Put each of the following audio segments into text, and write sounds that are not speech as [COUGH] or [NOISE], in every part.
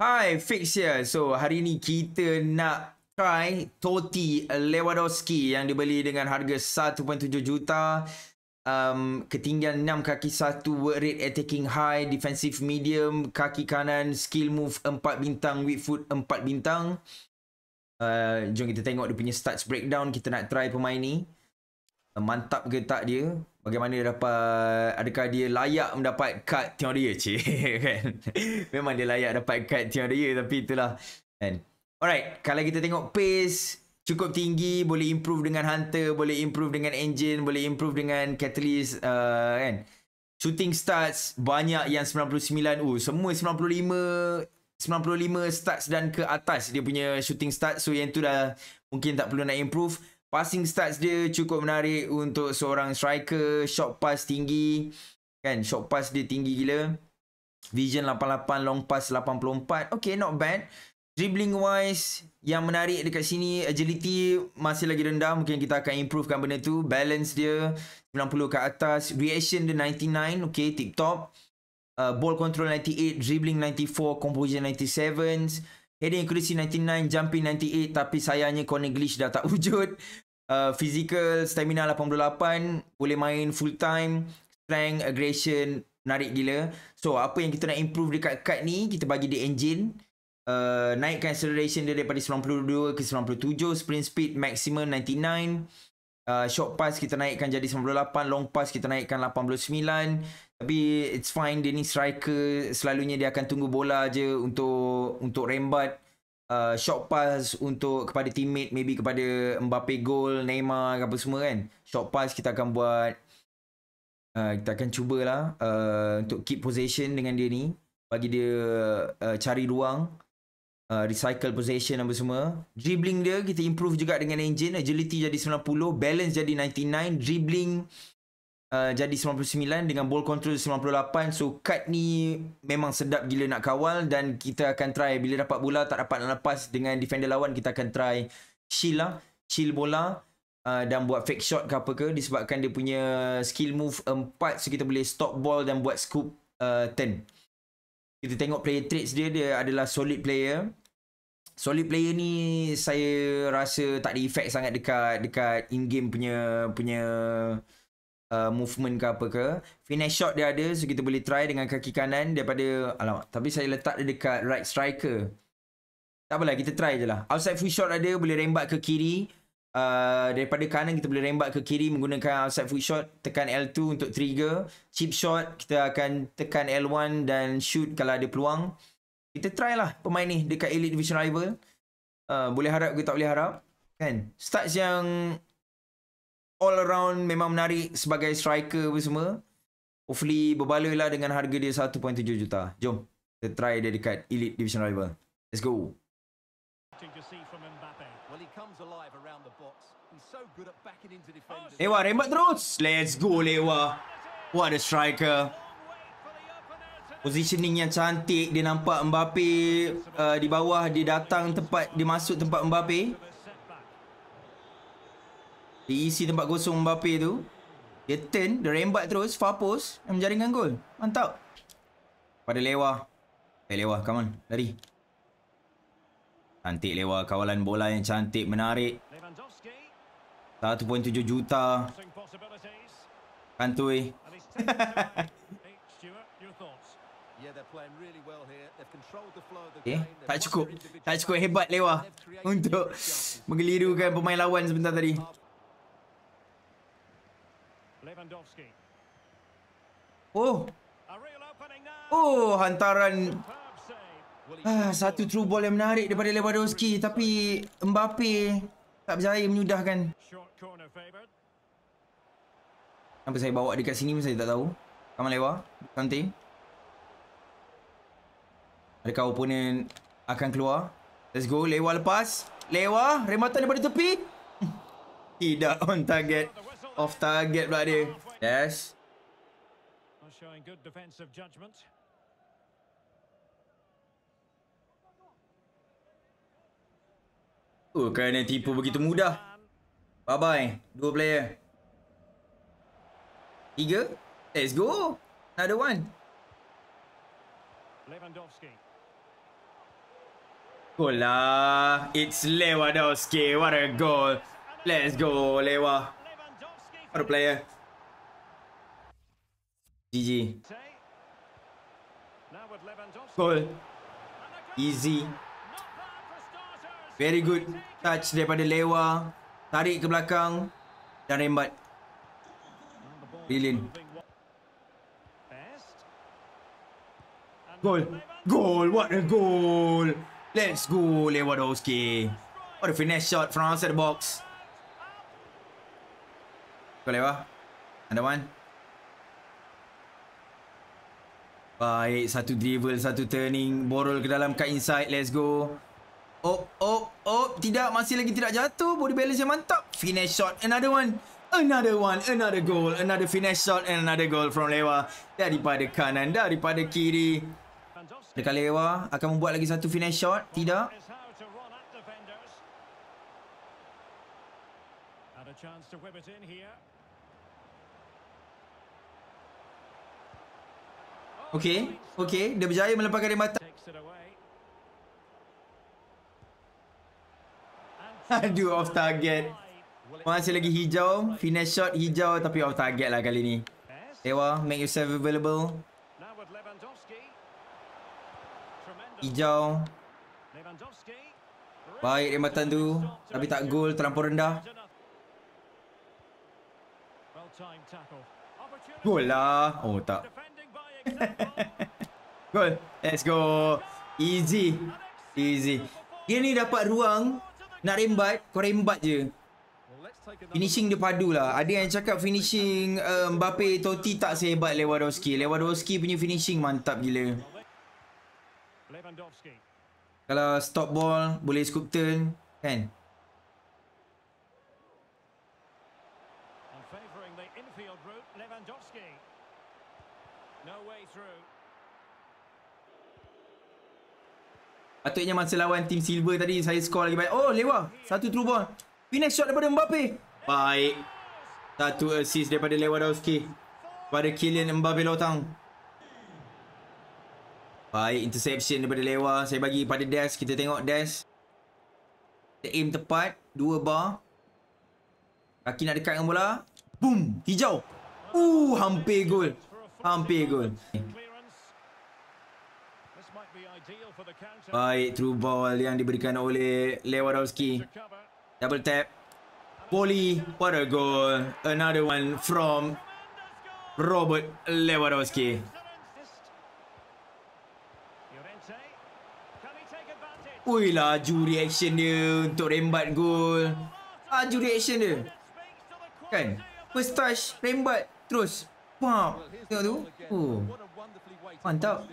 Hi, Fix here. So, hari ni kita nak try Toti Lewandowski yang dibeli dengan harga 1.7 juta. Um, ketinggian 6 kaki 1, work rate attacking high, defensive medium, kaki kanan, skill move 4 bintang, weak foot 4 bintang. Uh, jom kita tengok dia punya stats breakdown. Kita nak try pemain ni mantap ke tak dia bagaimana dia dapat adakah dia layak mendapat card tiang dia cik [LAUGHS] kan memang dia layak dapat card tiang dia tapi itulah kan alright kalau kita tengok pace cukup tinggi boleh improve dengan hunter boleh improve dengan engine boleh improve dengan catalyst uh, kan shooting starts banyak yang 99 oh semua 95 95 starts dan ke atas dia punya shooting start so yang tu dah mungkin tak perlu nak improve Passing stats dia cukup menarik untuk seorang striker. Shot pass tinggi. Kan, Shot pass dia tinggi gila. Vision 88, long pass 84. Okay, not bad. Dribbling wise, yang menarik dekat sini, agility masih lagi rendah. Mungkin kita akan improvekan benda tu. Balance dia 90 ke atas. Reaction dia 99. Okay, tip top. Uh, ball control 98, dribbling 94, composure 97. Heading accuracy 99, jumping 98 tapi sayangnya corner glitch dah tak wujud. Uh, physical stamina 88 boleh main full time strength aggression menarik gila so apa yang kita nak improve dekat card ni kita bagi dia engine uh, naikkan acceleration dia daripada 92 ke 97 sprint speed maximum 99 Uh, short pass kita naikkan jadi 98 long pass kita naikkan 89 tapi it's fine dia ni striker selalunya dia akan tunggu bola aje untuk untuk rembat uh, short pass untuk kepada teammate maybe kepada Mbappe goal Neymar apa semua kan short pass kita akan buat uh, kita akan cubalah uh, untuk keep possession dengan dia ni bagi dia uh, cari ruang uh, recycle possession apa semua dribbling dia kita improve juga dengan engine agility jadi 90 balance jadi 99 dribbling uh, jadi 99 dengan ball control 98 so kad ni memang sedap gila nak kawal dan kita akan try bila dapat bola tak dapat nak lepas dengan defender lawan kita akan try shield lah shield bola uh, dan buat fake shot ke apa ke disebabkan dia punya skill move 4 so kita boleh stop ball dan buat scoop uh, turn kita tengok player traits dia dia adalah solid player solid player ni saya rasa tak ada effect sangat dekat dekat in game punya punya uh, movement ke apa ke. Finish shot dia ada. So kita boleh try dengan kaki kanan daripada... Alamak. Tapi saya letak dia dekat right striker. Tak apalah. Kita try je lah. Outside free shot ada. Boleh rembat ke kiri. Uh, daripada kanan kita boleh rembat ke kiri menggunakan outside foot shot tekan L2 untuk trigger chip shot kita akan tekan L1 dan shoot kalau ada peluang kita try lah pemain ni dekat Elite Division Rival uh, boleh harap ke tak boleh harap kan starts yang all around memang menarik sebagai striker apa semua. Hopefully berbaloi lah dengan harga dia 1.7 juta. Jom, kita try dia dekat Elite Division Rival. Let's go. Lewa, rembat terus. Let's go, Lewa. What a striker. Positioning yang cantik. Dia nampak Mbappe uh, di bawah. Dia datang tempat, dia masuk tempat Mbappe. Dia isi tempat kosong Mbappe tu. Dia turn, dia rembat terus, far post dan menjaringkan gol. Mantap. Pada lewa. Eh lewa, come on. Lari. Cantik lewa kawalan bola yang cantik, menarik. 1.7 juta. Kantui. Okay. [LAUGHS] Eh, tak cukup Tak cukup hebat lewa Untuk [LAUGHS] Mengelirukan pemain lawan sebentar tadi Lewandowski. Oh. Oh, hantaran. Ah, satu true ball yang menarik daripada Lewandowski tapi Mbappe tak berjaya menyudahkan. Kenapa saya bawa dekat sini pun saya tak tahu. kau lewat. Nanti. Adakah pun akan keluar? Let's go. Lewa lepas. Lewa. Rematan daripada tepi. Hmm. Tidak on target. Off target pula dia. Yes. Showing good defensive judgment. Oh, uh, kerana tipu begitu mudah. Bye-bye. Dua player. Tiga. Let's go. Another one. Lewandowski. Gol lah. It's Lewandowski. What a goal. Let's go, Lewa. What a player. GG. Goal. Easy. Very good touch daripada Lewa. Tarik ke belakang dan rembat. Brilliant. Goal. Goal. What a goal. Let's go, Lewandowski. What a finesse shot from outside the box. Kau lewa. Anda one. Baik, satu dribble, satu turning. Borol ke dalam kat inside. Let's go. Oh, oh, oh. Tidak, masih lagi tidak jatuh. Body balance yang mantap. Finish shot. Another one. Another one. Another goal. Another finish shot and another goal from Lewa. Daripada kanan, daripada kiri. Dekat Lewa akan membuat lagi satu finish shot. Tidak. And a chance to whip it in here. Oh, okay, okay, dia berjaya melemparkan rematan. [LAUGHS] Aduh, off target. Masih lagi hijau. Finish shot hijau tapi off target lah kali ni. Ewa, make yourself available. Hijau. Baik rematan tu. Tapi tak gol, terlampau rendah time Goal lah. Oh tak. [LAUGHS] Goal. Let's go. Easy. Easy. Dia ni dapat ruang. Nak rembat. Kau rembat je. Finishing dia padu lah. Ada yang cakap finishing um, Mbappe Totti tak sehebat Lewandowski. Lewandowski punya finishing mantap gila. Kalau stop ball boleh scoop turn. Kan? No way through. Patutnya masa lawan tim silver tadi saya skor lagi baik. Oh, lewa. Satu true ball. Finish shot daripada Mbappe. Baik. Satu assist daripada Lewandowski. Pada Kylian Mbappe Lautang. Baik, interception daripada Lewa. Saya bagi pada Des. Kita tengok Des. Aim tepat. Dua bar. Kaki nak dekat dengan bola. Boom! Hijau. Uh, hampir gol. Can't be a Baik, true ball yang diberikan oleh Lewandowski. Double tap. Poli, what a goal. Another one from Robert Lewandowski. Ui, laju reaction dia untuk rembat goal. Laju ah, reaction dia. Kan? First touch, rembat. Terus, Wow. Tengok tu. Oh. Mantap.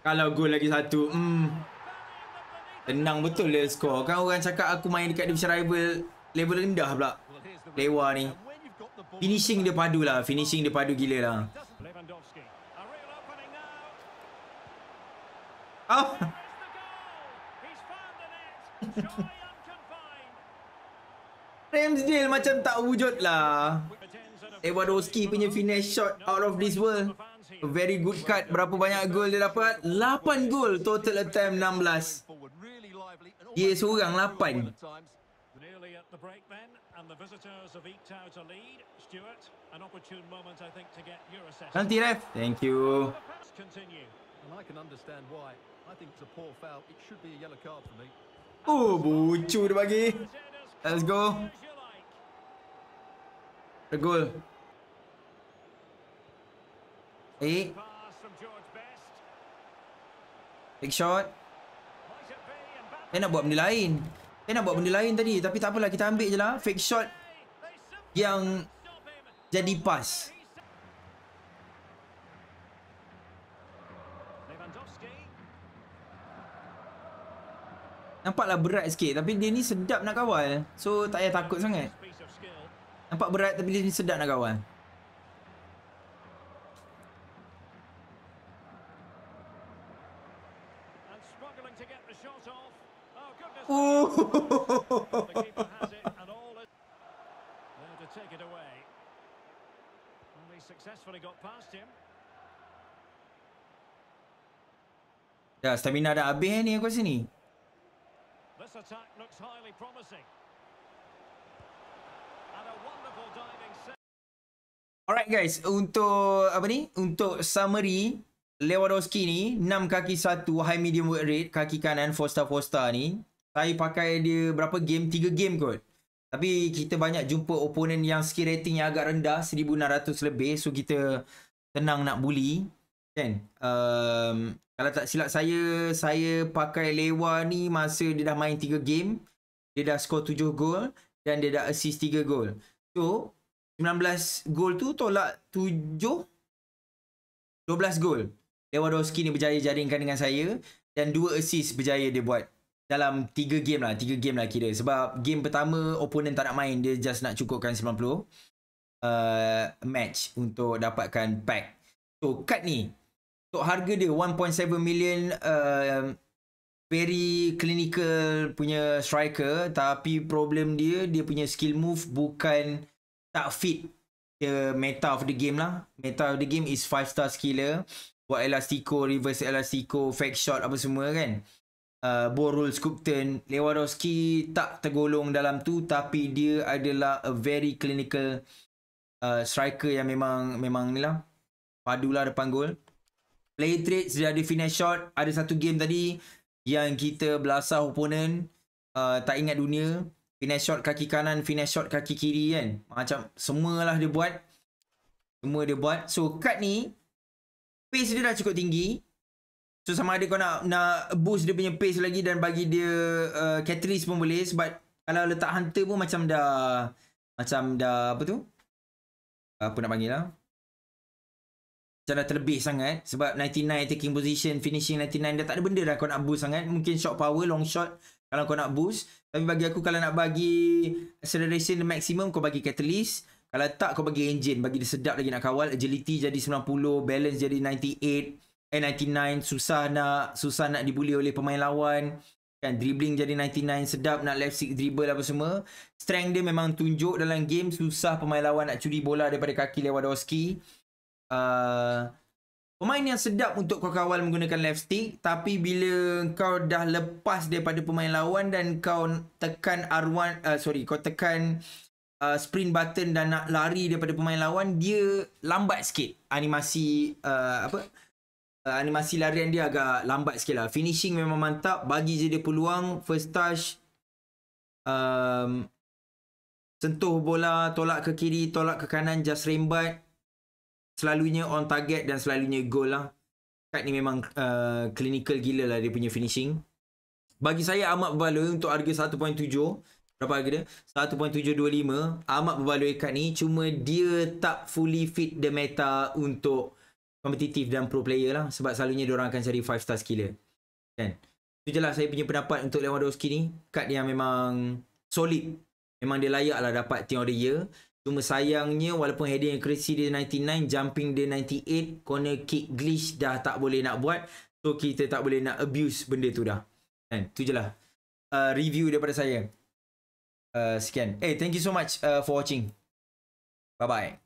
Kalau gol lagi satu. Hmm. Tenang betul dia skor. Kan orang cakap aku main dekat Division Rival level rendah pula. Lewa ni. Finishing dia padu lah. Finishing dia padu gila lah. Oh. [LAUGHS] [LAUGHS] Ramsdale macam tak wujud lah. Ewadowski punya finish shot out of this world. A very good cut. Berapa banyak gol dia dapat? 8 gol. Total attempt 16. Dia seorang 8. Nanti ref. Thank you. Oh, bucu dia bagi. Let's go. Regul, goal. Hey. Big shot. Saya nak buat benda lain. Saya nak buat benda lain tadi. Tapi tak apalah. Kita ambil je lah. Fake shot. Yang. Jadi pass. Nampaklah berat sikit. Tapi dia ni sedap nak kawal. So tak payah takut sangat. Nampak berat tapi dia ni sedap nak kawan. Ya, [LAUGHS] stamina dah habis ni aku sini. Alright guys, untuk apa ni? Untuk summary Lewandowski ni 6 kaki 1 high medium work rate kaki kanan four star four star ni. Saya pakai dia berapa game? 3 game kot. Tapi kita banyak jumpa opponent yang skill rating yang agak rendah 1600 lebih so kita tenang nak bully kan. Um, kalau tak silap saya saya pakai Lewa ni masa dia dah main 3 game dia dah score 7 gol dan dia dah assist 3 gol. So 19 gol tu tolak 7 12 gol Lewandowski ni berjaya jaringkan dengan saya dan 2 assist berjaya dia buat dalam 3 game lah 3 game lah kira sebab game pertama opponent tak nak main dia just nak cukupkan 90 uh, match untuk dapatkan pack so kad ni untuk so, harga dia 1.7 million uh, very clinical punya striker tapi problem dia dia punya skill move bukan tak fit the meta of the game lah. Meta of the game is five star skiller. Buat Elastico, Reverse Elastico, Fake Shot apa semua kan. Uh, Borul, Sculpton, Lewandowski tak tergolong dalam tu tapi dia adalah a very clinical uh, striker yang memang memang ni lah. Padu lah depan gol. Play traits sudah ada finish shot. Ada satu game tadi yang kita belasah opponent uh, tak ingat dunia. Finesse shot kaki kanan, finesse shot kaki kiri kan. Macam semualah dia buat. Semua dia buat. So kad ni, pace dia dah cukup tinggi. So sama ada kau nak nak boost dia punya pace lagi dan bagi dia uh, catrice pun boleh. Sebab kalau letak hunter pun macam dah, macam dah apa tu? Apa nak panggil lah. Macam dah terlebih sangat. Sebab 99 taking position, finishing 99. Dah tak ada benda dah kau nak boost sangat. Mungkin shot power, long shot kalau kau nak boost tapi bagi aku kalau nak bagi acceleration maximum kau bagi catalyst kalau tak kau bagi engine bagi dia sedap lagi nak kawal agility jadi 90 balance jadi 98 eh 99 susah nak susah nak dibuli oleh pemain lawan kan dribbling jadi 99 sedap nak left stick dribble apa semua strength dia memang tunjuk dalam game susah pemain lawan nak curi bola daripada kaki Lewandowski uh, ah, Pemain yang sedap untuk kau kawal menggunakan left stick tapi bila kau dah lepas daripada pemain lawan dan kau tekan R1 uh, eh, sorry kau tekan uh, sprint button dan nak lari daripada pemain lawan dia lambat sikit animasi uh, apa uh, animasi larian dia agak lambat sikit lah finishing memang mantap bagi je dia peluang first touch um, sentuh bola tolak ke kiri tolak ke kanan just rembat selalunya on target dan selalunya goal lah. Kat ni memang uh, clinical gila lah dia punya finishing. Bagi saya amat berbaloi untuk harga 1.7. Berapa harga dia? 1.725. Amat berbaloi kat ni. Cuma dia tak fully fit the meta untuk competitive dan pro player lah. Sebab selalunya orang akan cari 5 star skiller. Kan? Itu je lah saya punya pendapat untuk Lewandowski ni. Kad yang memang solid. Memang dia layak lah dapat team of the year. Cuma sayangnya walaupun heading accuracy dia 99, jumping dia 98, corner kick glitch dah tak boleh nak buat. So kita tak boleh nak abuse benda tu dah. Kan? Tu je lah. Uh, review daripada saya. Uh, sekian. Eh, hey, thank you so much uh, for watching. Bye-bye.